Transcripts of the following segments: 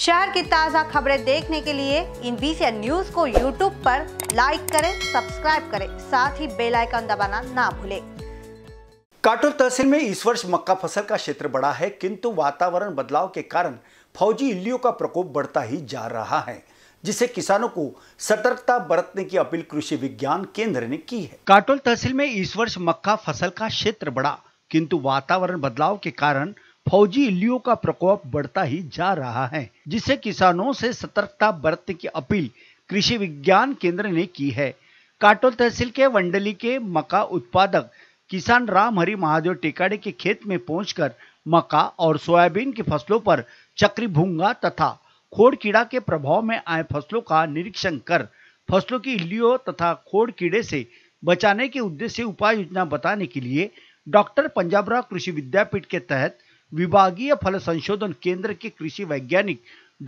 शहर की ताज़ा खबरें देखने के लिए इन बीसी न्यूज को यूट्यूब पर लाइक करें सब्सक्राइब करें साथ ही बेल आइकन दबाना ना भूलें काटोल तहसील में इस वर्ष मक्का फसल का क्षेत्र बड़ा है किंतु वातावरण बदलाव के कारण फौजी इल्लियों का प्रकोप बढ़ता ही जा रहा है जिसे किसानों को सतर्कता बरतने की अपील कृषि विज्ञान केंद्र ने की है काटोल तहसील में इस वर्ष मक्का फसल का क्षेत्र बड़ा किंतु वातावरण बदलाव के कारण फौजी इल्लियों का प्रकोप बढ़ता ही जा रहा है जिससे किसानों से सतर्कता बरतने की अपील कृषि विज्ञान केंद्र ने की है काटोल तहसील के वंडली के मका उत्पादक किसान राम हरि महादेव टेकाड़े के खेत में पहुंचकर मका और सोयाबीन की फसलों पर चक्री भूंगा तथा खोड़ कीड़ा के प्रभाव में आए फसलों का निरीक्षण कर फसलों की इल्लियों तथा खोड़ कीड़े से बचाने के उद्देश्य उपाय योजना बताने के लिए डॉक्टर पंजाबराव कृषि विद्यापीठ के तहत विभागीय फल संशोधन केंद्र के कृषि वैज्ञानिक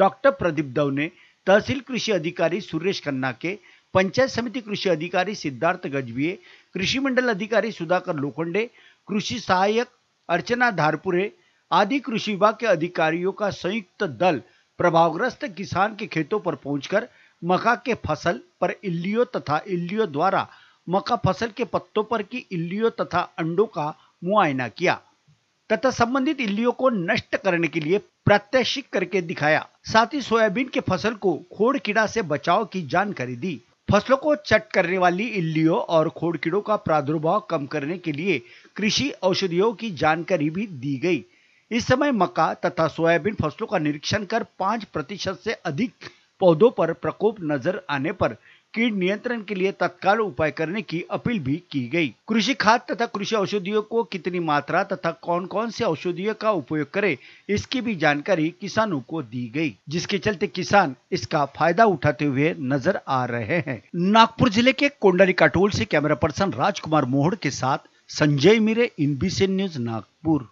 डॉक्टर प्रदीप दव ने तहसील कृषि अधिकारी सुरेश खन्ना के पंचायत समिति कृषि अधिकारी सिद्धार्थ गजबिये कृषि मंडल अधिकारी सुधाकर लोखंडे कृषि सहायक अर्चना धारपुरे आदि कृषि विभाग के अधिकारियों का संयुक्त दल प्रभावग्रस्त किसान के खेतों पर पहुंचकर मक्का के फसल पर इल्लियों तथा इल्लियों द्वारा मक्का फसल के पत्तों पर की इल्लियों तथा अंडों का मुआयना किया तथा संबंधित इल्लियों को नष्ट करने के लिए प्रत्याशिक करके दिखाया साथ ही सोयाबीन के फसल को खोड़ कीड़ा से बचाव की जानकारी दी फसलों को चट करने वाली इल्लियों और खोड़ कीड़ों का प्रादुर्भाव कम करने के लिए कृषि औषधियों की जानकारी भी दी गई इस समय मक्का तथा सोयाबीन फसलों का निरीक्षण कर पांच प्रतिशत से अधिक पौधों पर प्रकोप नजर आने पर कीट नियंत्रण के लिए तत्काल उपाय करने की अपील भी की गई कृषि खाद तथा कृषि औषधियों को कितनी मात्रा तथा कौन कौन से औषधियों का उपयोग करे इसकी भी जानकारी किसानों को दी गई जिसके चलते किसान इसका फायदा उठाते हुए नजर आ रहे हैं नागपुर जिले के कोंडली काटोल ऐसी कैमरा पर्सन राजकुमार मोहड़ के साथ संजय मिरे इन न्यूज नागपुर